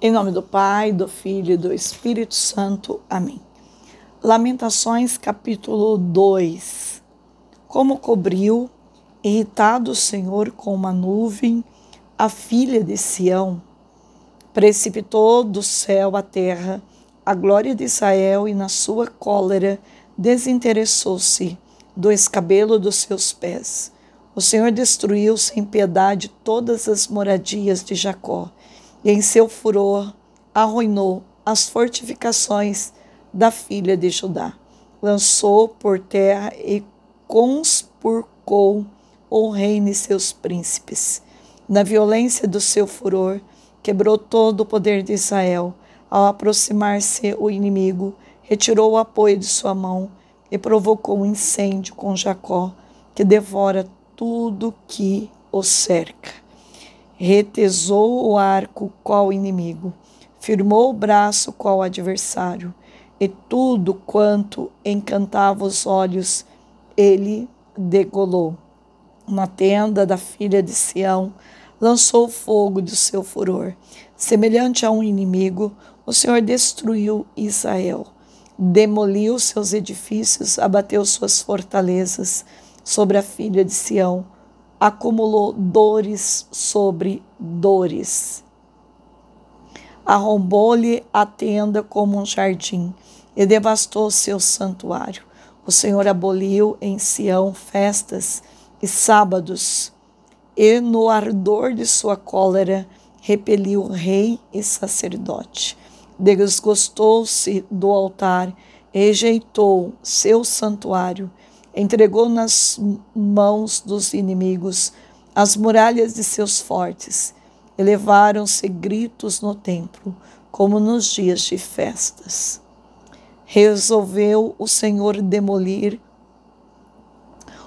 Em nome do Pai, do Filho e do Espírito Santo. Amém. Lamentações, capítulo 2. Como cobriu, irritado o Senhor com uma nuvem, a filha de Sião, precipitou do céu à terra a glória de Israel e, na sua cólera, desinteressou-se do escabelo dos seus pés. O Senhor destruiu sem piedade todas as moradias de Jacó e em seu furor arruinou as fortificações da filha de Judá. Lançou por terra e conspurcou o reino e seus príncipes. Na violência do seu furor, quebrou todo o poder de Israel. Ao aproximar-se o inimigo, retirou o apoio de sua mão e provocou um incêndio com Jacó, que devora tudo que o cerca retesou o arco qual inimigo, firmou o braço qual adversário, e tudo quanto encantava os olhos, ele degolou. Uma tenda da filha de Sião, lançou o fogo do seu furor. Semelhante a um inimigo, o Senhor destruiu Israel, demoliu seus edifícios, abateu suas fortalezas sobre a filha de Sião acumulou dores sobre dores. Arrombou-lhe a tenda como um jardim e devastou seu santuário. O Senhor aboliu em Sião festas e sábados, e no ardor de sua cólera repeliu rei e sacerdote. Desgostou-se do altar, rejeitou seu santuário entregou nas mãos dos inimigos as muralhas de seus fortes. Elevaram-se gritos no templo, como nos dias de festas. Resolveu o Senhor demolir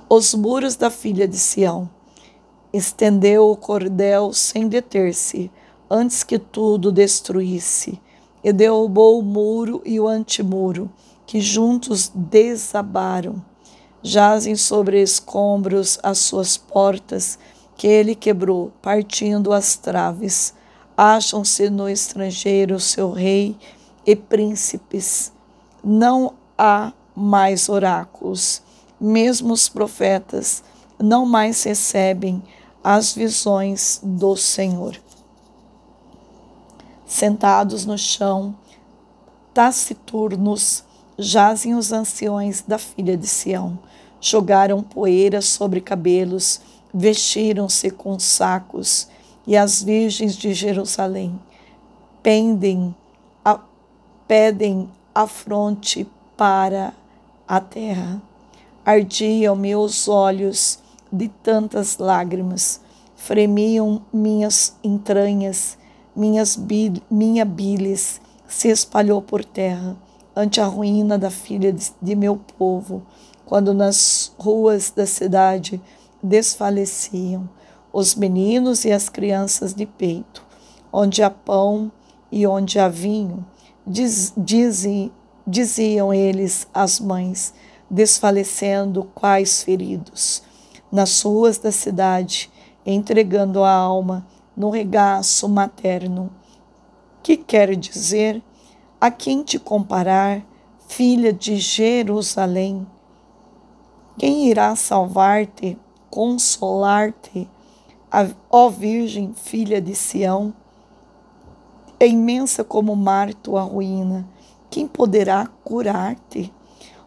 os muros da filha de Sião. Estendeu o cordel sem deter-se, antes que tudo destruísse, e derrubou o muro e o antimuro, que juntos desabaram jazem sobre escombros as suas portas, que ele quebrou, partindo as traves. Acham-se no estrangeiro seu rei e príncipes. Não há mais oráculos, mesmo os profetas não mais recebem as visões do Senhor. Sentados no chão, taciturnos, jazem os anciões da filha de Sião jogaram poeira sobre cabelos, vestiram-se com sacos, e as virgens de Jerusalém pendem, a, pedem a fronte para a terra. Ardiam meus olhos de tantas lágrimas, fremiam minhas entranhas, minhas bil, minha bilis se espalhou por terra ante a ruína da filha de, de meu povo quando nas ruas da cidade desfaleciam os meninos e as crianças de peito, onde há pão e onde há vinho, diz, dizem, diziam eles às mães, desfalecendo quais feridos, nas ruas da cidade, entregando a alma no regaço materno. Que quer dizer, a quem te comparar, filha de Jerusalém? Quem irá salvar-te, consolar-te, ó Virgem, filha de Sião? É imensa como o mar tua ruína. Quem poderá curar-te?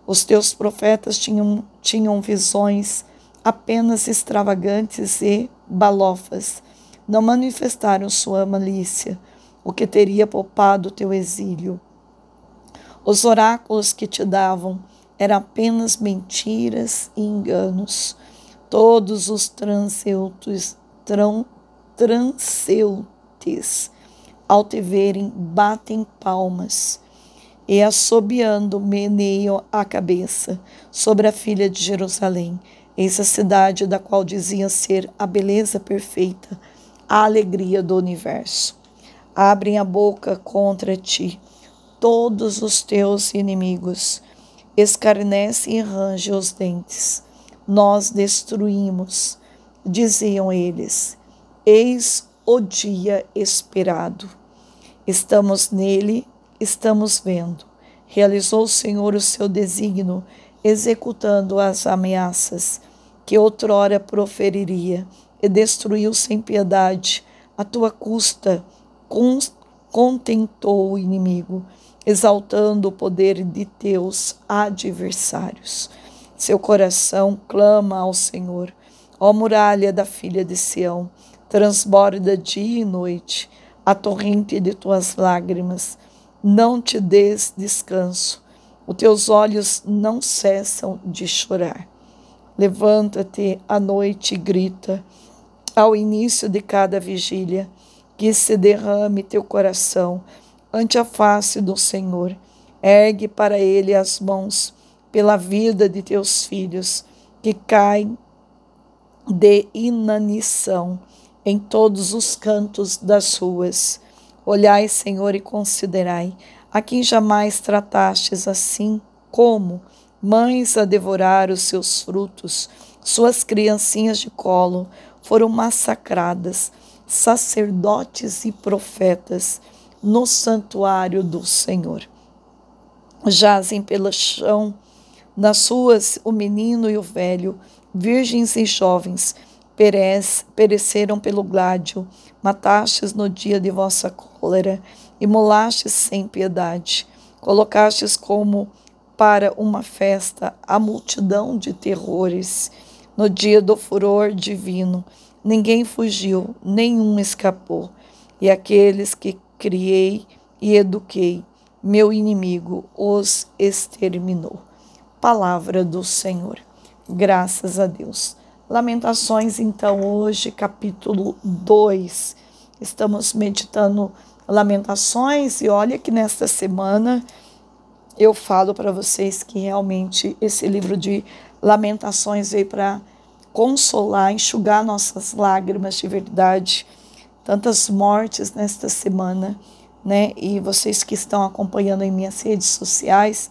Os teus profetas tinham, tinham visões apenas extravagantes e balofas. Não manifestaram sua malícia, o que teria poupado teu exílio. Os oráculos que te davam eram apenas mentiras e enganos. Todos os transeutes, tran, transeutes ao te verem, batem palmas e assobiando meneiam a cabeça sobre a filha de Jerusalém, essa cidade da qual diziam ser a beleza perfeita, a alegria do universo. Abrem a boca contra ti todos os teus inimigos escarnece e range os dentes. Nós destruímos, diziam eles. Eis o dia esperado. Estamos nele, estamos vendo. Realizou o Senhor o seu desígnio, executando as ameaças que outrora proferiria e destruiu sem piedade. A tua custa contentou o inimigo exaltando o poder de teus adversários. Seu coração clama ao Senhor. Ó muralha da filha de Sião, transborda dia e noite a torrente de tuas lágrimas. Não te des descanso. Os teus olhos não cessam de chorar. Levanta-te à noite e grita ao início de cada vigília que se derrame teu coração ante a face do Senhor. Ergue para ele as mãos pela vida de teus filhos que caem de inanição em todos os cantos das ruas. Olhai, Senhor, e considerai a quem jamais tratastes assim, como mães a devorar os seus frutos, suas criancinhas de colo foram massacradas, sacerdotes e profetas no santuário do Senhor. Jazem pelo chão, nas ruas, o menino e o velho, virgens e jovens, perez, pereceram pelo gládio, matastes no dia de vossa cólera, imolastes sem piedade, colocastes como para uma festa a multidão de terrores. No dia do furor divino, ninguém fugiu, nenhum escapou. E aqueles que criei e eduquei, meu inimigo os exterminou. Palavra do Senhor. Graças a Deus. Lamentações, então, hoje, capítulo 2. Estamos meditando Lamentações e olha que nesta semana eu falo para vocês que realmente esse livro de Lamentações veio para consolar, enxugar nossas lágrimas de verdade tantas mortes nesta semana, né? E vocês que estão acompanhando em minhas redes sociais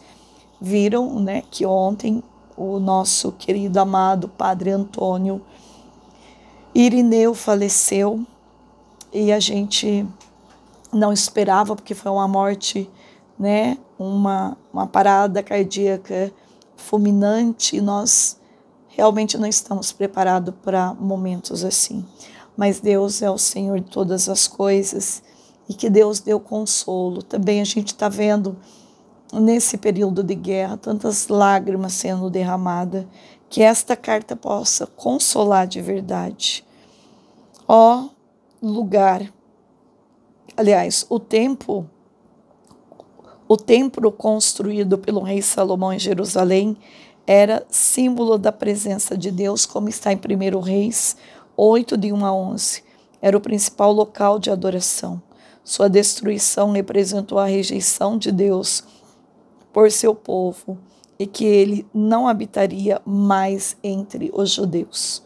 viram, né, que ontem o nosso querido amado Padre Antônio Irineu faleceu e a gente não esperava porque foi uma morte, né, uma uma parada cardíaca fulminante, nós realmente não estamos preparados para momentos assim mas Deus é o Senhor de todas as coisas e que Deus deu consolo. Também a gente está vendo nesse período de guerra tantas lágrimas sendo derramadas, que esta carta possa consolar de verdade. Ó lugar, aliás, o templo, o templo construído pelo rei Salomão em Jerusalém era símbolo da presença de Deus, como está em 1 Reis 8 de 1 a 11, era o principal local de adoração. Sua destruição representou a rejeição de Deus por seu povo e que ele não habitaria mais entre os judeus.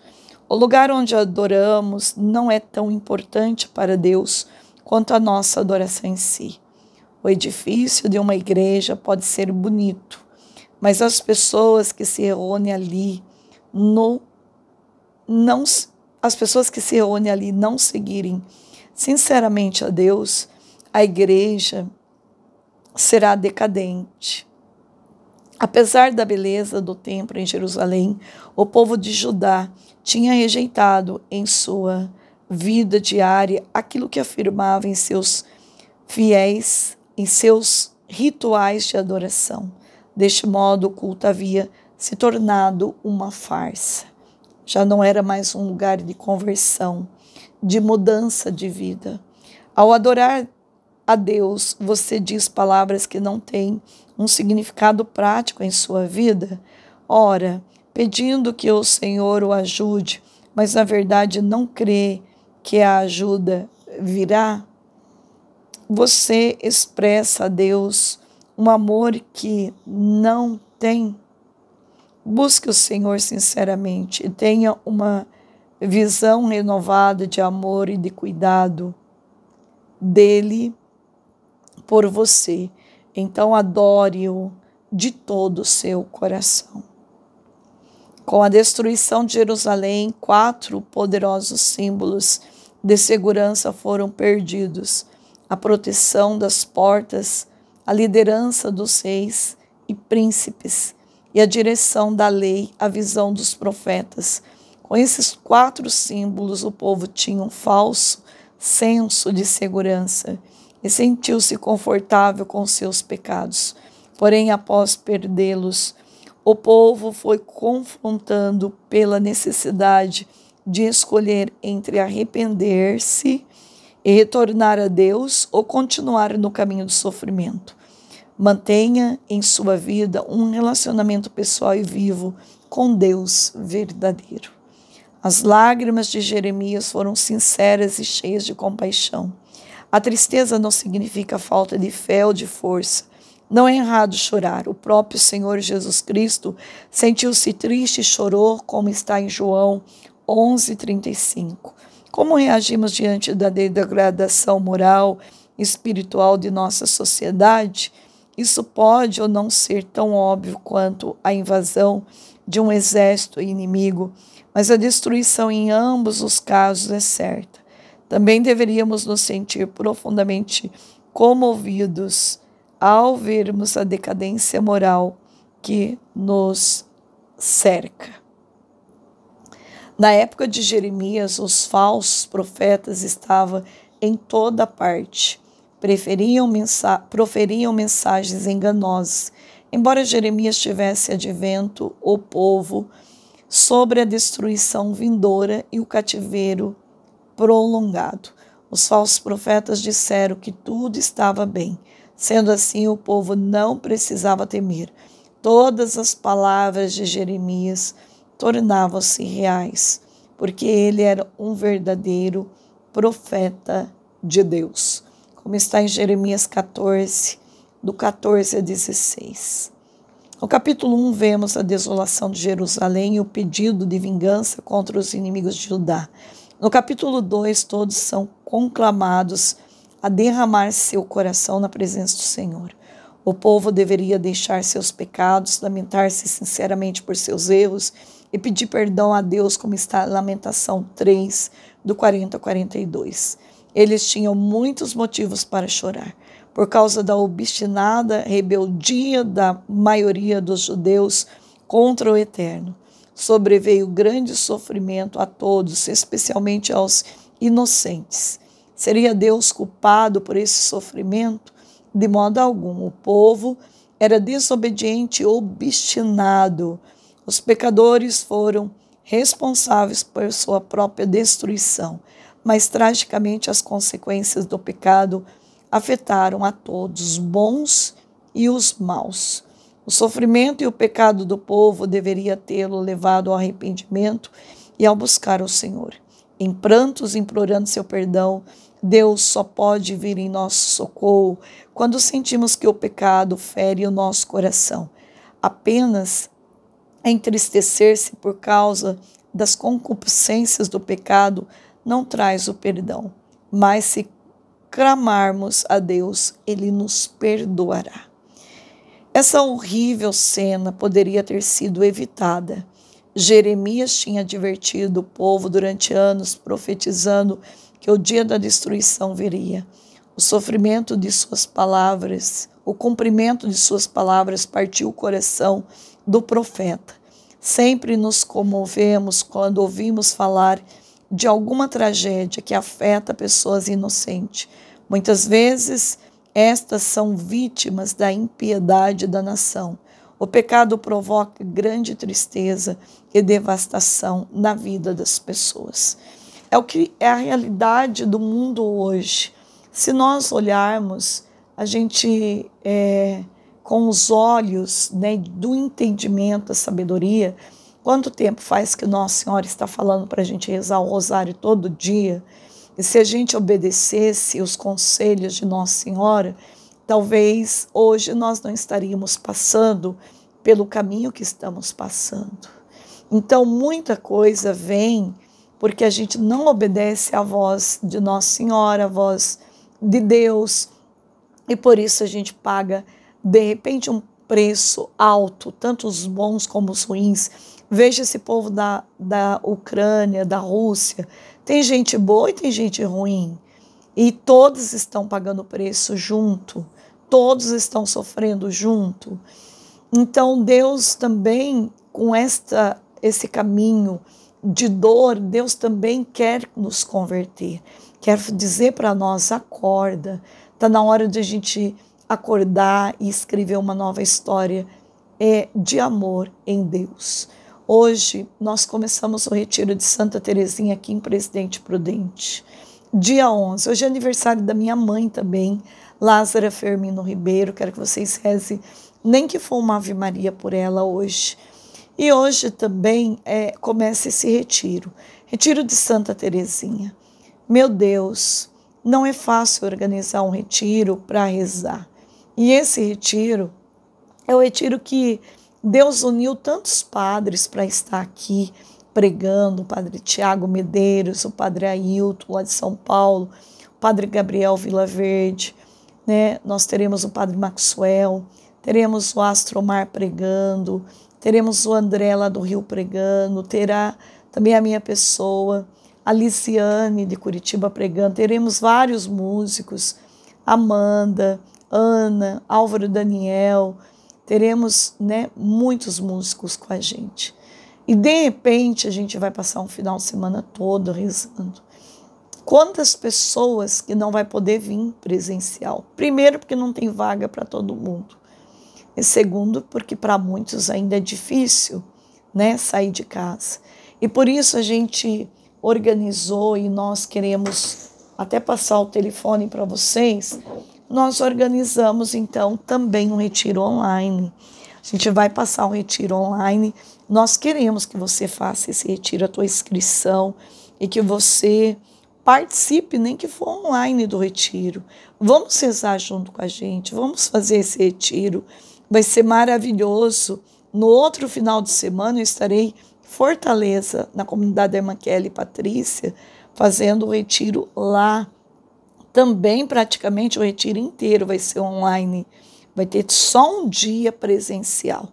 O lugar onde adoramos não é tão importante para Deus quanto a nossa adoração em si. O edifício de uma igreja pode ser bonito, mas as pessoas que se reúnem ali no, não, as pessoas que se reúnem ali não seguirem sinceramente a Deus, a igreja será decadente. Apesar da beleza do templo em Jerusalém, o povo de Judá tinha rejeitado em sua vida diária aquilo que afirmava em seus fiéis, em seus rituais de adoração. Deste modo, o culto havia se tornado uma farsa já não era mais um lugar de conversão, de mudança de vida. Ao adorar a Deus, você diz palavras que não têm um significado prático em sua vida? Ora, pedindo que o Senhor o ajude, mas na verdade não crê que a ajuda virá? Você expressa a Deus um amor que não tem? Busque o Senhor sinceramente e tenha uma visão renovada de amor e de cuidado dele por você. Então adore-o de todo o seu coração. Com a destruição de Jerusalém, quatro poderosos símbolos de segurança foram perdidos: a proteção das portas, a liderança dos reis e príncipes, e a direção da lei, a visão dos profetas. Com esses quatro símbolos, o povo tinha um falso senso de segurança e sentiu-se confortável com seus pecados. Porém, após perdê-los, o povo foi confrontando pela necessidade de escolher entre arrepender-se e retornar a Deus ou continuar no caminho do sofrimento. Mantenha em sua vida um relacionamento pessoal e vivo com Deus verdadeiro. As lágrimas de Jeremias foram sinceras e cheias de compaixão. A tristeza não significa falta de fé ou de força. Não é errado chorar. O próprio Senhor Jesus Cristo sentiu-se triste e chorou, como está em João 11:35. Como reagimos diante da degradação moral e espiritual de nossa sociedade? Isso pode ou não ser tão óbvio quanto a invasão de um exército inimigo, mas a destruição em ambos os casos é certa. Também deveríamos nos sentir profundamente comovidos ao vermos a decadência moral que nos cerca. Na época de Jeremias, os falsos profetas estavam em toda parte preferiam mensa proferiam mensagens enganosas. Embora Jeremias tivesse advento o povo sobre a destruição vindoura e o cativeiro prolongado, os falsos profetas disseram que tudo estava bem. Sendo assim, o povo não precisava temer. Todas as palavras de Jeremias tornavam-se reais, porque ele era um verdadeiro profeta de Deus como está em Jeremias 14, do 14 a 16. No capítulo 1, vemos a desolação de Jerusalém e o pedido de vingança contra os inimigos de Judá. No capítulo 2, todos são conclamados a derramar seu coração na presença do Senhor. O povo deveria deixar seus pecados, lamentar-se sinceramente por seus erros e pedir perdão a Deus, como está Lamentação 3, do 40 ao 42. Eles tinham muitos motivos para chorar. Por causa da obstinada rebeldia da maioria dos judeus contra o Eterno, sobreveio grande sofrimento a todos, especialmente aos inocentes. Seria Deus culpado por esse sofrimento? De modo algum. O povo era desobediente e obstinado. Os pecadores foram responsáveis por sua própria destruição mas tragicamente as consequências do pecado afetaram a todos, bons e os maus. O sofrimento e o pecado do povo deveria tê-lo levado ao arrependimento e ao buscar o Senhor. Em prantos, implorando seu perdão, Deus só pode vir em nosso socorro quando sentimos que o pecado fere o nosso coração. Apenas entristecer-se por causa das concupiscências do pecado não traz o perdão, mas se clamarmos a Deus, ele nos perdoará. Essa horrível cena poderia ter sido evitada. Jeremias tinha advertido o povo durante anos, profetizando que o dia da destruição viria. O sofrimento de suas palavras, o cumprimento de suas palavras partiu o coração do profeta. Sempre nos comovemos quando ouvimos falar de alguma tragédia que afeta pessoas inocentes. Muitas vezes, estas são vítimas da impiedade da nação. O pecado provoca grande tristeza e devastação na vida das pessoas. É o que é a realidade do mundo hoje. Se nós olharmos, a gente é, com os olhos né, do entendimento, da sabedoria, Quanto tempo faz que Nossa Senhora está falando para a gente rezar o rosário todo dia? E se a gente obedecesse os conselhos de Nossa Senhora, talvez hoje nós não estaríamos passando pelo caminho que estamos passando. Então, muita coisa vem porque a gente não obedece à voz de Nossa Senhora, à voz de Deus, e por isso a gente paga, de repente, um preço alto, tanto os bons como os ruins Veja esse povo da, da Ucrânia, da Rússia. Tem gente boa e tem gente ruim. E todos estão pagando preço junto. Todos estão sofrendo junto. Então, Deus também, com esta, esse caminho de dor, Deus também quer nos converter. Quer dizer para nós: acorda, está na hora de a gente acordar e escrever uma nova história é, de amor em Deus. Hoje nós começamos o retiro de Santa Terezinha aqui em Presidente Prudente. Dia 11, hoje é aniversário da minha mãe também, Lázara Fermino Ribeiro. Quero que vocês rezem, nem que for uma Ave Maria por ela hoje. E hoje também é, começa esse retiro, retiro de Santa Terezinha. Meu Deus, não é fácil organizar um retiro para rezar. E esse retiro é o retiro que Deus uniu tantos padres para estar aqui pregando, o padre Tiago Medeiros, o padre Ailton lá de São Paulo, o padre Gabriel Verde, né? Nós teremos o padre Maxwell, teremos o Astromar pregando, teremos o André lá do Rio pregando, terá também a minha pessoa, a Liciane de Curitiba pregando, teremos vários músicos, Amanda, Ana, Álvaro Daniel, teremos né, muitos músicos com a gente. E de repente a gente vai passar um final de semana todo rezando. Quantas pessoas que não vai poder vir presencial? Primeiro, porque não tem vaga para todo mundo. E segundo, porque para muitos ainda é difícil né, sair de casa. E por isso a gente organizou e nós queremos até passar o telefone para vocês nós organizamos então também um retiro online. A gente vai passar um retiro online. Nós queremos que você faça esse retiro, a tua inscrição e que você participe, nem que for online do retiro. Vamos rezar junto com a gente, vamos fazer esse retiro. Vai ser maravilhoso. No outro final de semana eu estarei em Fortaleza, na comunidade da Irmã Kelly e Patrícia, fazendo o retiro lá também praticamente o retiro inteiro vai ser online, vai ter só um dia presencial.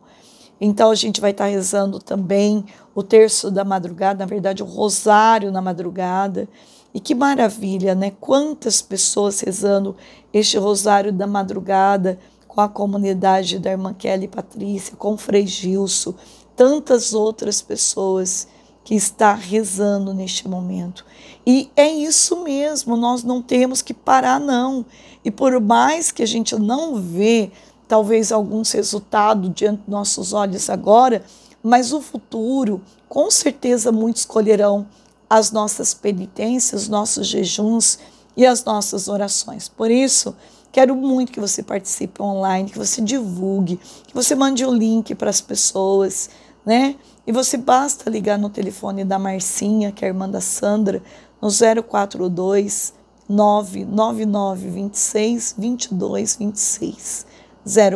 Então a gente vai estar rezando também o terço da madrugada, na verdade o rosário na madrugada. E que maravilha, né? Quantas pessoas rezando este rosário da madrugada com a comunidade da irmã Kelly Patrícia, com o Frei Gilson, tantas outras pessoas que está rezando neste momento. E é isso mesmo, nós não temos que parar, não. E por mais que a gente não vê, talvez, alguns resultados diante dos nossos olhos agora, mas o futuro, com certeza, muitos colherão as nossas penitências, nossos jejuns e as nossas orações. Por isso, quero muito que você participe online, que você divulgue, que você mande o um link para as pessoas, né? E você basta ligar no telefone da Marcinha, que é a irmã da Sandra, no 042 99926 2226.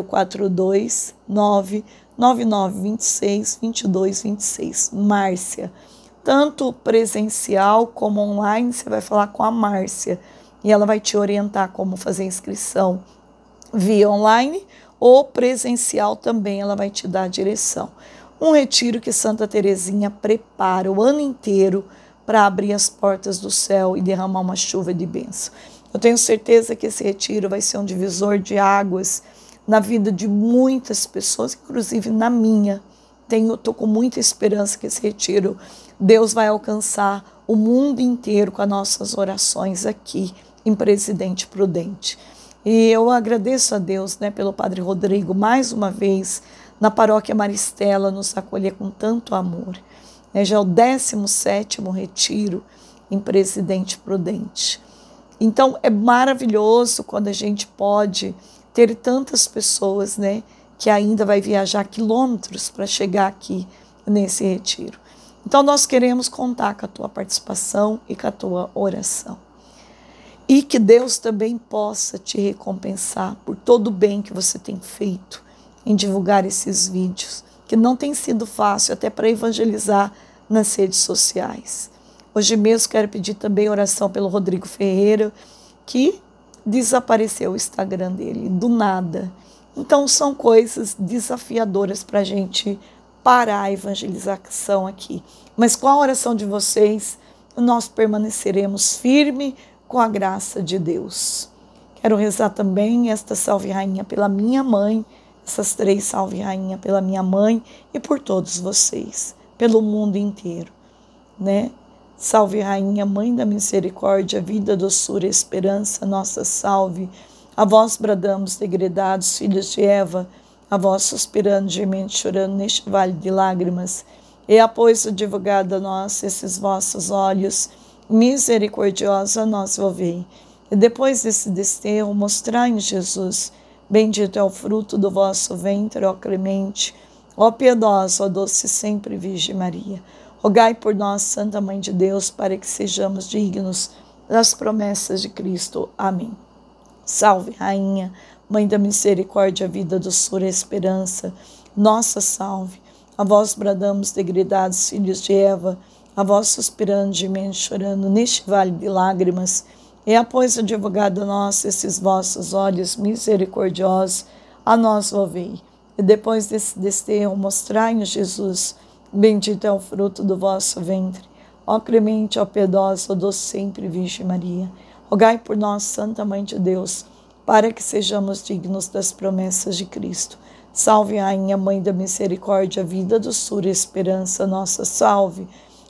042 99926 2226. Márcia. Tanto presencial como online, você vai falar com a Márcia e ela vai te orientar como fazer a inscrição via online ou presencial também, ela vai te dar a direção um retiro que Santa Teresinha prepara o ano inteiro para abrir as portas do céu e derramar uma chuva de bênção. Eu tenho certeza que esse retiro vai ser um divisor de águas na vida de muitas pessoas, inclusive na minha. Tenho, tô com muita esperança que esse retiro Deus vai alcançar o mundo inteiro com as nossas orações aqui em Presidente Prudente. E eu agradeço a Deus, né, pelo Padre Rodrigo mais uma vez na paróquia Maristela nos acolher com tanto amor. É já é o 17 retiro em Presidente Prudente. Então é maravilhoso quando a gente pode ter tantas pessoas, né, que ainda vai viajar quilômetros para chegar aqui nesse retiro. Então nós queremos contar com a tua participação e com a tua oração. E que Deus também possa te recompensar por todo o bem que você tem feito em divulgar esses vídeos, que não tem sido fácil até para evangelizar nas redes sociais. Hoje mesmo quero pedir também oração pelo Rodrigo Ferreira, que desapareceu o Instagram dele, do nada. Então são coisas desafiadoras para a gente parar a evangelização aqui. Mas com a oração de vocês, nós permaneceremos firme com a graça de Deus. Quero rezar também esta Salve Rainha pela minha mãe, essas três salve rainha pela minha mãe e por todos vocês, pelo mundo inteiro, né? Salve rainha, mãe da misericórdia, vida, doçura, esperança, nossa salve. A vós bradamos degredados, filhos de Eva, a vós suspirando, gemendo, chorando neste vale de lágrimas. E após o divulgado a nós esses vossos olhos, misericordiosa nós volvei. E depois desse desterro, mostrai em Jesus Bendito é o fruto do vosso ventre, ó clemente, ó piedosa, ó doce sempre Virgem Maria. Rogai por nós, Santa Mãe de Deus, para que sejamos dignos das promessas de Cristo. Amém. Salve, Rainha, Mãe da Misericórdia, vida, doçura e esperança. Nossa salve. A vós bradamos, degradados filhos de Eva, a vós suspirando, gemendo, chorando neste vale de lágrimas. E é, após o divulgado nosso, esses vossos olhos misericordiosos, a nós ouvei. E depois desse desterro, mostrai-nos Jesus, bendito é o fruto do vosso ventre. Ó clemente, ó piedosa, ó doce sempre Virgem Maria. Rogai por nós, Santa Mãe de Deus, para que sejamos dignos das promessas de Cristo. Salve, Rainha, Mãe da Misericórdia, vida, doçura e esperança, nossa salve.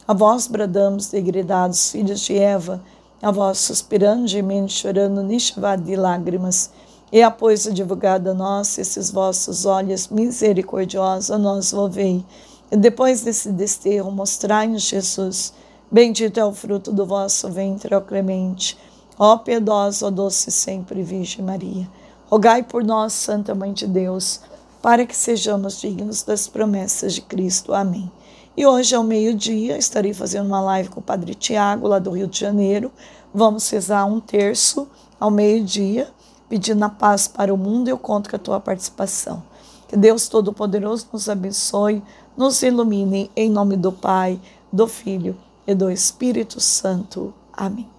A vós bradamos, degredados, filhos de Eva, a vós suspirando, gemendo, chorando, nishvad de lágrimas, e após o divulgado a nós, esses vossos olhos misericordiosos, a nós volvei. E depois desse desterro, mostrai-nos Jesus. Bendito é o fruto do vosso ventre, ó clemente. Ó piedosa, ó doce sempre Virgem Maria. Rogai por nós, Santa Mãe de Deus, para que sejamos dignos das promessas de Cristo. Amém. E hoje, ao meio-dia, estarei fazendo uma live com o Padre Tiago, lá do Rio de Janeiro. Vamos rezar um terço ao meio-dia, pedindo a paz para o mundo. e Eu conto com a tua participação. Que Deus Todo-Poderoso nos abençoe, nos ilumine, em nome do Pai, do Filho e do Espírito Santo. Amém.